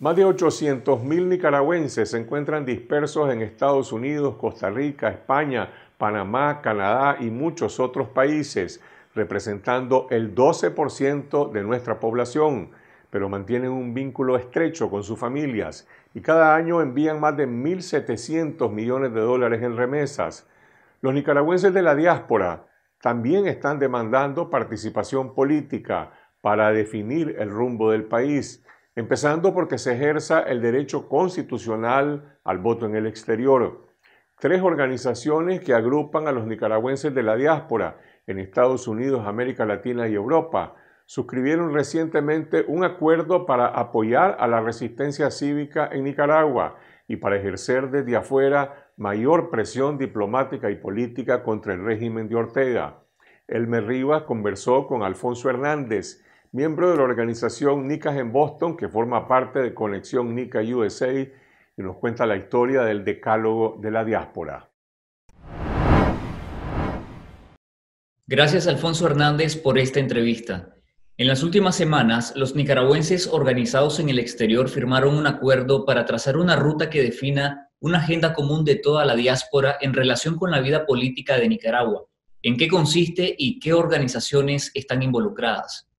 Más de 800.000 nicaragüenses se encuentran dispersos en Estados Unidos, Costa Rica, España, Panamá, Canadá y muchos otros países, representando el 12% de nuestra población, pero mantienen un vínculo estrecho con sus familias y cada año envían más de 1.700 millones de dólares en remesas. Los nicaragüenses de la diáspora también están demandando participación política para definir el rumbo del país empezando porque se ejerza el derecho constitucional al voto en el exterior. Tres organizaciones que agrupan a los nicaragüenses de la diáspora en Estados Unidos, América Latina y Europa suscribieron recientemente un acuerdo para apoyar a la resistencia cívica en Nicaragua y para ejercer desde afuera mayor presión diplomática y política contra el régimen de Ortega. Elmer Rivas conversó con Alfonso Hernández, miembro de la organización NICAS en Boston, que forma parte de Conexión NICA USA y nos cuenta la historia del decálogo de la diáspora. Gracias Alfonso Hernández por esta entrevista. En las últimas semanas, los nicaragüenses organizados en el exterior firmaron un acuerdo para trazar una ruta que defina una agenda común de toda la diáspora en relación con la vida política de Nicaragua. ¿En qué consiste y qué organizaciones están involucradas?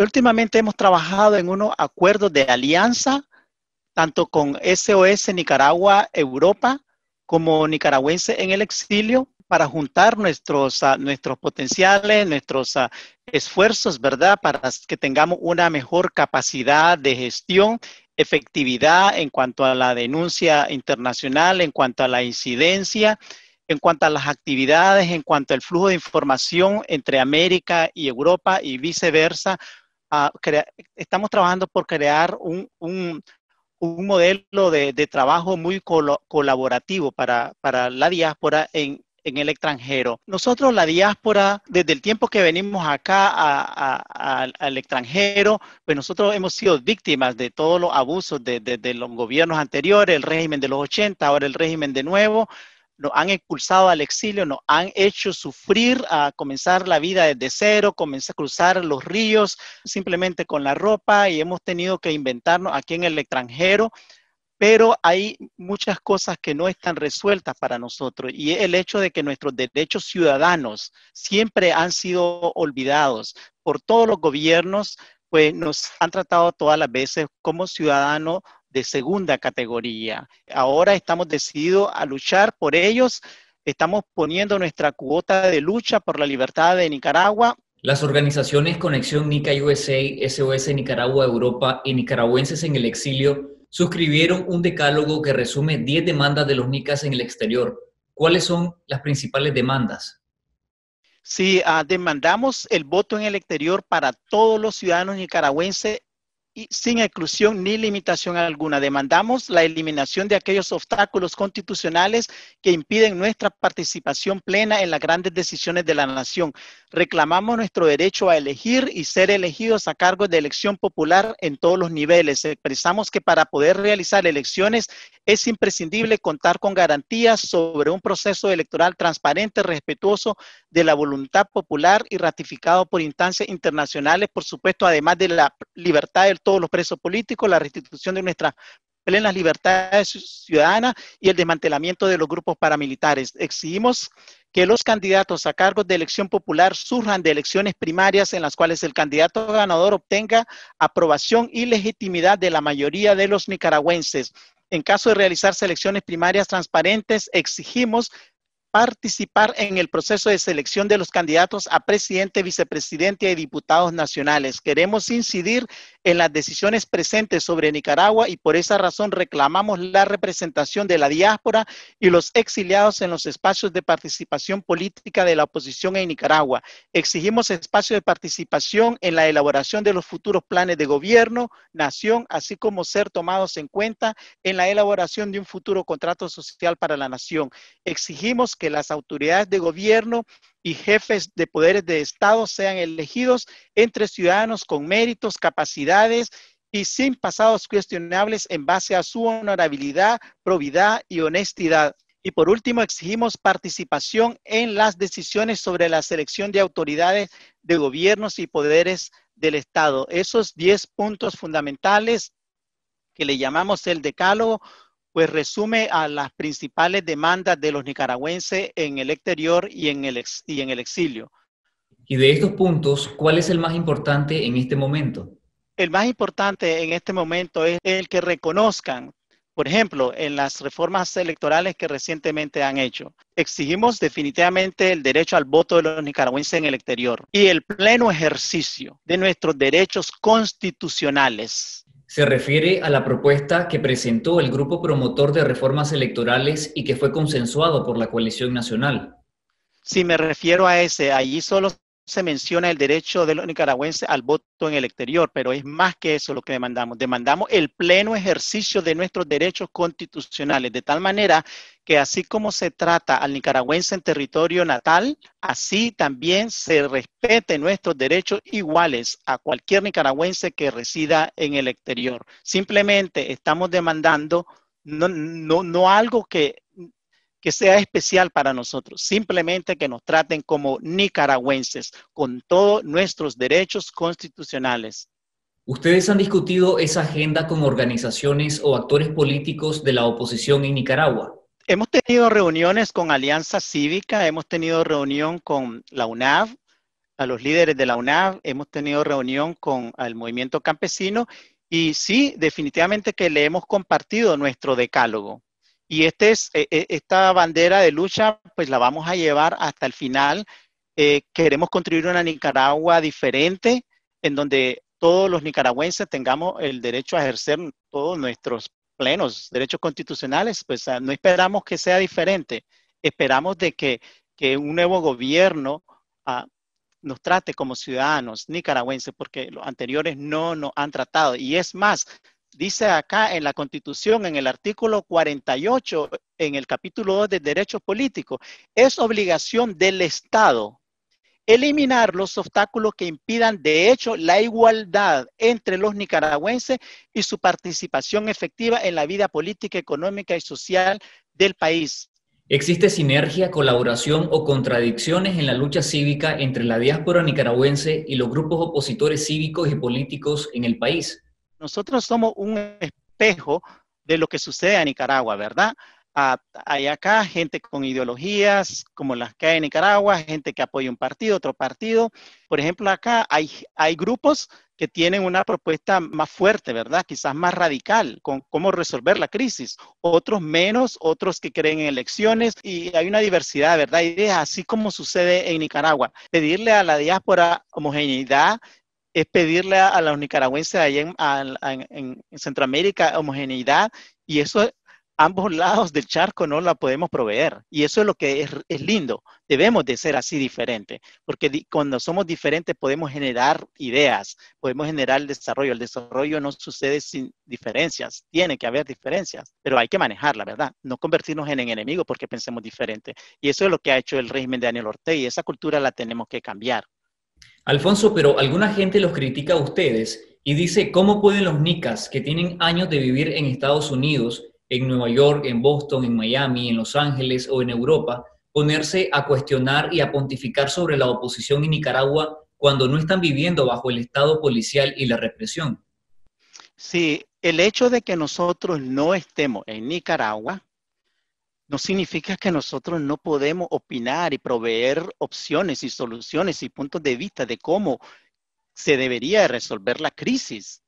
Últimamente hemos trabajado en unos acuerdos de alianza, tanto con SOS Nicaragua Europa como nicaragüense en el exilio, para juntar nuestros, ah, nuestros potenciales, nuestros ah, esfuerzos, ¿verdad? Para que tengamos una mejor capacidad de gestión, efectividad en cuanto a la denuncia internacional, en cuanto a la incidencia, en cuanto a las actividades, en cuanto al flujo de información entre América y Europa y viceversa, estamos trabajando por crear un, modelo de, trabajo muy colaborativo para, para, la diáspora en, el extranjero. Nosotros, la diáspora, desde el tiempo que venimos acá al extranjero, pues nosotros hemos sido víctimas de todos los abusos de, de los gobiernos anteriores, el régimen de los 80, ahora el régimen de nuevo nos han expulsado al exilio, nos han hecho sufrir a comenzar la vida desde cero, comenzar a cruzar los ríos simplemente con la ropa y hemos tenido que inventarnos aquí en el extranjero pero hay muchas cosas que no están resueltas para nosotros y el hecho de que nuestros derechos ciudadanos siempre han sido olvidados por todos los gobiernos, pues nos han tratado todas las veces como ciudadanos de segunda categoría. Ahora estamos decididos a luchar por ellos. Estamos poniendo nuestra cuota de lucha por la libertad de Nicaragua las organizaciones Conexión Nica USA, SOS Nicaragua Europa y Nicaragüenses en el Exilio suscribieron un decálogo que resume 10 demandas de los nicas en el exterior. ¿Cuáles son las principales demandas? Sí, ah, demandamos el voto en el exterior para todos los ciudadanos nicaragüenses sin exclusión ni limitación alguna. Demandamos la eliminación de aquellos obstáculos constitucionales que impiden nuestra participación plena en las grandes decisiones de la nación. Reclamamos nuestro derecho a elegir y ser elegidos a cargo de elección popular en todos los niveles. Expresamos que para poder realizar elecciones es imprescindible contar con garantías sobre un proceso electoral transparente, respetuoso de la voluntad popular y ratificado por instancias internacionales, por supuesto, además de la libertad del todos los presos políticos, la restitución de nuestras plenas libertades ciudadanas y el desmantelamiento de los grupos paramilitares. Exigimos que los candidatos a cargos de elección popular surjan de elecciones primarias en las cuales el candidato ganador obtenga aprobación y legitimidad de la mayoría de los nicaragüenses. En caso de realizar elecciones primarias transparentes, exigimos participar en el proceso de selección de los candidatos a presidente, vicepresidente y diputados nacionales. Queremos incidir en las decisiones presentes sobre Nicaragua y por esa razón reclamamos la representación de la diáspora y los exiliados en los espacios de participación política de la oposición en Nicaragua. Exigimos espacio de participación en la elaboración de los futuros planes de gobierno, nación, así como ser tomados en cuenta en la elaboración de un futuro contrato social para la nación. Exigimos que las autoridades de gobierno y jefes de poderes de Estado sean elegidos entre ciudadanos con méritos, capacidades y sin pasados cuestionables en base a su honorabilidad, probidad y honestidad. Y por último, exigimos participación en las decisiones sobre la selección de autoridades de gobiernos y poderes del Estado. Esos 10 puntos fundamentales que le llamamos el decálogo pues resume a las principales demandas de los nicaragüenses en el exterior y en el, y en el exilio. Y de estos puntos, ¿cuál es el más importante en este momento? El más importante en este momento es el que reconozcan, por ejemplo, en las reformas electorales que recientemente han hecho. Exigimos definitivamente el derecho al voto de los nicaragüenses en el exterior y el pleno ejercicio de nuestros derechos constitucionales se refiere a la propuesta que presentó el grupo promotor de reformas electorales y que fue consensuado por la coalición nacional. Si me refiero a ese. Allí solo se menciona el derecho de los nicaragüenses al voto en el exterior, pero es más que eso lo que demandamos. Demandamos el pleno ejercicio de nuestros derechos constitucionales, de tal manera que así como se trata al nicaragüense en territorio natal, así también se respete nuestros derechos iguales a cualquier nicaragüense que resida en el exterior. Simplemente estamos demandando no, no, no algo que que sea especial para nosotros, simplemente que nos traten como nicaragüenses, con todos nuestros derechos constitucionales. ¿Ustedes han discutido esa agenda con organizaciones o actores políticos de la oposición en Nicaragua? Hemos tenido reuniones con Alianza Cívica, hemos tenido reunión con la UNAV, a los líderes de la UNAV, hemos tenido reunión con el movimiento campesino y sí, definitivamente que le hemos compartido nuestro decálogo. Y este es, eh, eh, esta bandera de lucha, pues la vamos a llevar hasta el final. Eh, queremos construir una Nicaragua diferente, en donde todos los nicaragüenses tengamos el derecho a ejercer todos nuestros plenos derechos constitucionales. Pues no esperamos que sea diferente, esperamos de que, un nuevo gobierno ah, nos trate como ciudadanos nicaragüenses, porque los anteriores no nos han tratado. Y es más, Dice acá en la Constitución, en el artículo 48, en el capítulo 2 de Derechos Políticos, es obligación del Estado eliminar los obstáculos que impidan de hecho la igualdad entre los nicaragüenses y su participación efectiva en la vida política, económica y social del país. ¿Existe sinergia, colaboración o contradicciones en la lucha cívica entre la diáspora nicaragüense y los grupos opositores cívicos y políticos en el país? Nosotros somos un espejo de lo que sucede en Nicaragua, ¿verdad? hay acá gente con ideologías como las que hay en Nicaragua, gente que apoya un partido, otro partido. Por ejemplo, acá hay, hay grupos que tienen una propuesta más fuerte, ¿verdad? Quizás más radical con cómo resolver la crisis. Otros menos, otros que creen en elecciones y hay una diversidad, ¿verdad? Ideas, así como sucede en Nicaragua. Pedirle a la diáspora homogeneidad es pedirle a, los nicaragüenses allá en, Centroamérica homogeneidad y eso ambos lados del charco no la podemos proveer. Y eso es lo que es, lindo. Debemos de ser así diferentes, porque cuando somos diferentes podemos generar ideas, podemos generar el desarrollo. El desarrollo no sucede sin diferencias, tiene que haber diferencias, pero hay que manejarla, ¿verdad? No convertirnos en enemigos porque pensemos diferente. Y eso es lo que ha hecho el régimen de Daniel Ortega y esa cultura la tenemos que cambiar. Alfonso, pero alguna gente los critica a ustedes y dice, ¿cómo pueden los nicas que tienen años de vivir en Estados Unidos, en Nueva York, en Boston, en Miami, en Los Ángeles o en Europa, ponerse a cuestionar y a pontificar sobre la oposición en Nicaragua cuando no están viviendo bajo el Estado policial y la represión? Sí, el hecho de que nosotros no estemos en Nicaragua no significa que nosotros no podemos opinar y proveer opciones y soluciones y puntos de vista de cómo se debería resolver la crisis.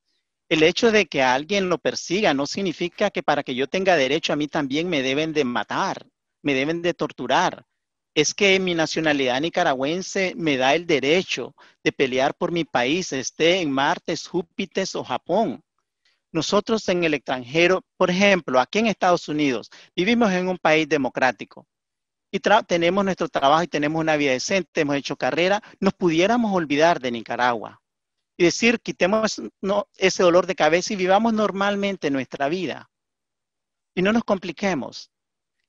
El hecho de que alguien lo persiga no significa que para que yo tenga derecho a mí también me deben de matar, me deben de torturar. Es que mi nacionalidad nicaragüense me da el derecho de pelear por mi país, esté en Marte, Júpiter o Japón. Nosotros en el extranjero, por ejemplo, aquí en Estados Unidos, vivimos en un país democrático y tenemos nuestro trabajo y tenemos una vida decente, hemos hecho carrera, nos pudiéramos olvidar de Nicaragua y decir, quitemos ese dolor de cabeza y vivamos normalmente nuestra vida y no nos compliquemos.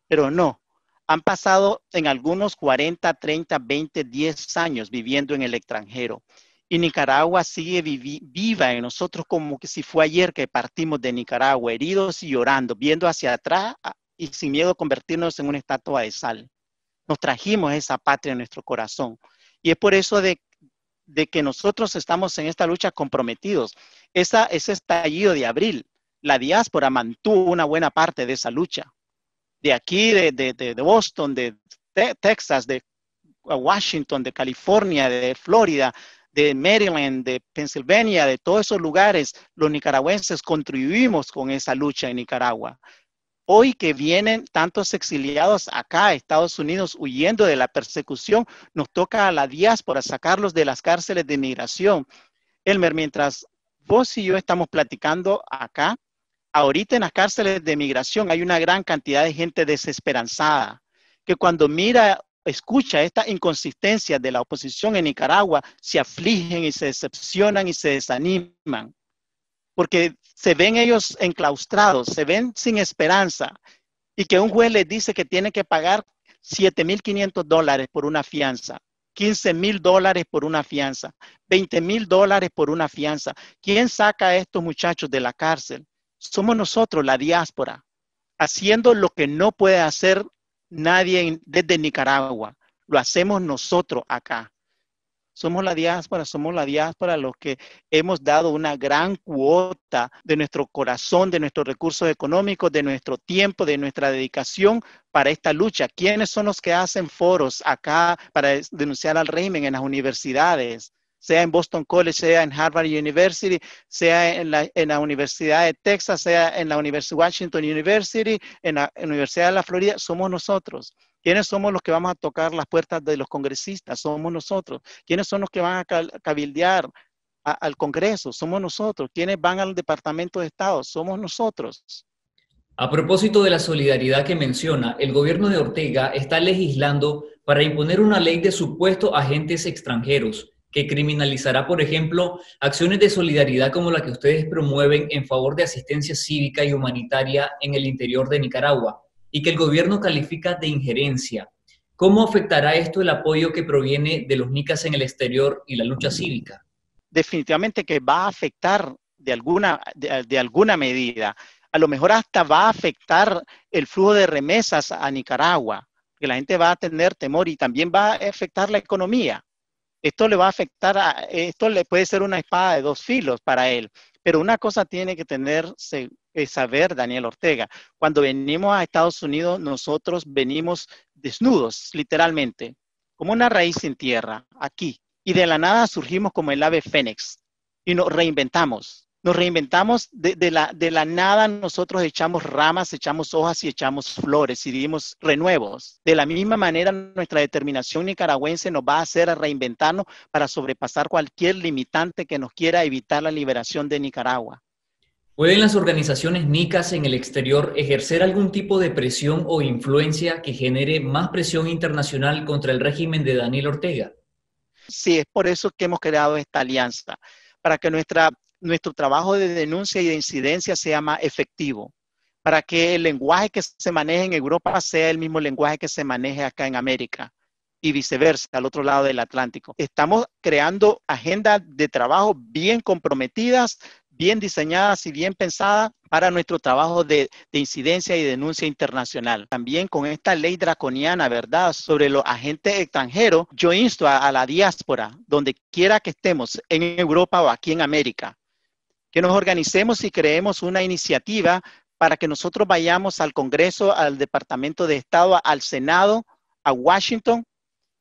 Pero no, han pasado en algunos 40, 30, 20, 10 años viviendo en el extranjero y Nicaragua sigue viva en nosotros como que si fue ayer que partimos de Nicaragua, heridos y llorando, viendo hacia atrás ah, y sin miedo a convertirnos en una estatua de sal. Nos trajimos esa patria en nuestro corazón. Y es por eso de, que nosotros estamos en esta lucha comprometidos. Esa, ese estallido de abril, la diáspora mantuvo una buena parte de esa lucha. De aquí, de, de Boston, de Texas, de Washington, de California, de Florida, de Maryland, de Pensilvania, de todos esos lugares, los nicaragüenses contribuimos con esa lucha en Nicaragua. Hoy que vienen tantos exiliados acá Estados Unidos huyendo de la persecución, nos toca a la diáspora sacarlos de las cárceles de inmigración. Elmer, mientras vos y yo estamos platicando acá, ahorita en las cárceles de inmigración hay una gran cantidad de gente desesperanzada, que cuando mira escucha esta inconsistencia de la oposición en Nicaragua, se afligen y se decepcionan y se desaniman, porque se ven ellos enclaustrados, se ven sin esperanza, y que un juez les dice que tiene que pagar 7.500 dólares por una fianza. 15.000 mil dólares por una fianza, 20.000 mil dólares por una fianza. ¿Quién saca a estos muchachos de la cárcel? Somos nosotros, la diáspora, haciendo lo que no puede hacer nadie desde Nicaragua, lo hacemos nosotros acá. Somos la diáspora, somos la diáspora los que hemos dado una gran cuota de nuestro corazón, de nuestros recursos económicos, de nuestro tiempo, de nuestra dedicación para esta lucha. ¿Quiénes son los que hacen foros acá para denunciar al régimen en las universidades? sea en Boston College, sea en Harvard University, sea en la, Universidad de Texas, sea en la Universidad Washington University, en la, Universidad de la Florida, somos nosotros. ¿Quiénes somos los que vamos a tocar las puertas de los congresistas? Somos nosotros. ¿Quiénes son los que van a cabildear al Congreso? Somos nosotros. ¿Quiénes van al Departamento de Estado? Somos nosotros. A propósito de la solidaridad que menciona, el gobierno de Ortega está legislando para imponer una ley de supuestos agentes extranjeros que criminalizará, por ejemplo, acciones de solidaridad como la que ustedes promueven en favor de asistencia cívica y humanitaria en el interior de Nicaragua y que el gobierno califica de injerencia. ¿Cómo afectará esto el apoyo que proviene de los nicas en el exterior y la lucha cívica? Definitivamente que va a afectar de alguna, de alguna medida. A lo mejor hasta va a afectar el flujo de remesas a Nicaragua, que la gente va a tener temor y también va a afectar la economía esto le va a afectar, esto le puede ser una espada de dos filos para él. Pero una cosa tiene que tener, eh, saber Daniel Ortega. Cuando venimos a Estados Unidos, nosotros venimos desnudos, literalmente, como una raíz sin tierra, aquí. Y de la nada surgimos como el ave fénix y nos reinventamos. Nos reinventamos de, la, la nada, nosotros echamos ramas, echamos hojas y echamos flores y dimos renuevos. De la misma manera, nuestra determinación nicaragüense nos va a hacer a reinventarnos para sobrepasar cualquier limitante que nos quiera evitar la liberación de Nicaragua. ¿Pueden las organizaciones NICAS en el exterior ejercer algún tipo de presión o influencia que genere más presión internacional contra el régimen de Daniel Ortega? Sí, es por eso que hemos creado esta alianza, para que nuestra nuestro trabajo de denuncia y de incidencia sea más efectivo, para que el lenguaje que se maneje en Europa sea el mismo lenguaje que se maneje acá en América y viceversa, al otro lado del Atlántico. Estamos creando agendas de trabajo bien comprometidas, bien diseñadas y bien pensadas para nuestro trabajo de, incidencia y denuncia internacional. También con esta ley draconiana, ¿verdad?, sobre los agentes extranjeros, yo insto a, a la diáspora, donde quiera que estemos, en Europa o aquí en América, que nos organicemos y creemos una iniciativa para que nosotros vayamos al Congreso, al Departamento de Estado, al Senado, a Washington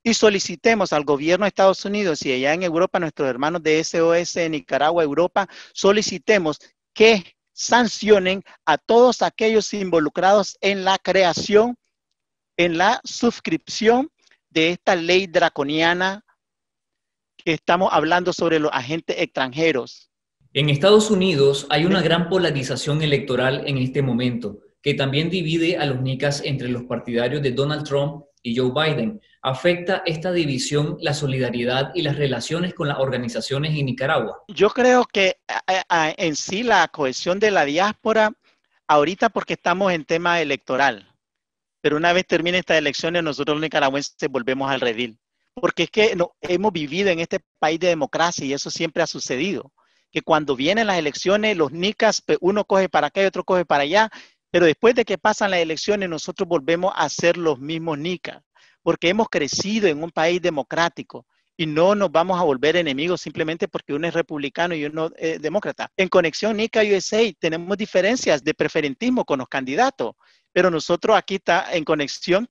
y solicitemos al gobierno de Estados Unidos y allá en Europa, nuestros hermanos de SOS Nicaragua, Europa, solicitemos que sancionen a todos aquellos involucrados en la creación, en la suscripción de esta ley draconiana que estamos hablando sobre los agentes extranjeros. En Estados Unidos hay una gran polarización electoral en este momento, que también divide a los nicas entre los partidarios de Donald Trump y Joe Biden. ¿Afecta esta división la solidaridad y las relaciones con las organizaciones en Nicaragua? Yo creo que en sí la cohesión de la diáspora, ahorita porque estamos en tema electoral, pero una vez terminen estas elecciones nosotros los nicaragüenses volvemos al redil, porque es que no, hemos vivido en este país de democracia y eso siempre ha sucedido que cuando vienen las elecciones, los nicas, pues, uno coge para acá y otro coge para allá, pero después de que pasan las elecciones, nosotros volvemos a ser los mismos nicas, porque hemos crecido en un país democrático y no nos vamos a volver enemigos simplemente porque uno es republicano y uno es eh, demócrata. En Conexión Nica USA tenemos diferencias de preferentismo con los candidatos, pero nosotros aquí está en Conexión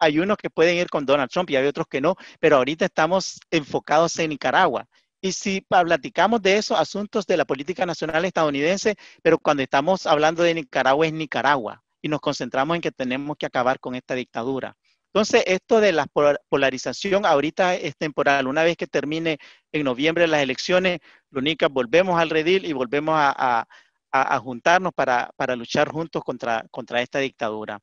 hay unos que pueden ir con Donald Trump y hay otros que no, pero ahorita estamos enfocados en Nicaragua y si platicamos de esos asuntos de la política nacional estadounidense, pero cuando estamos hablando de Nicaragua es Nicaragua y nos concentramos en que tenemos que acabar con esta dictadura. Entonces, esto de la polarización ahorita es temporal. Una vez que termine en noviembre las elecciones, Lunica, volvemos al redil y volvemos a, juntarnos para, luchar juntos contra esta dictadura.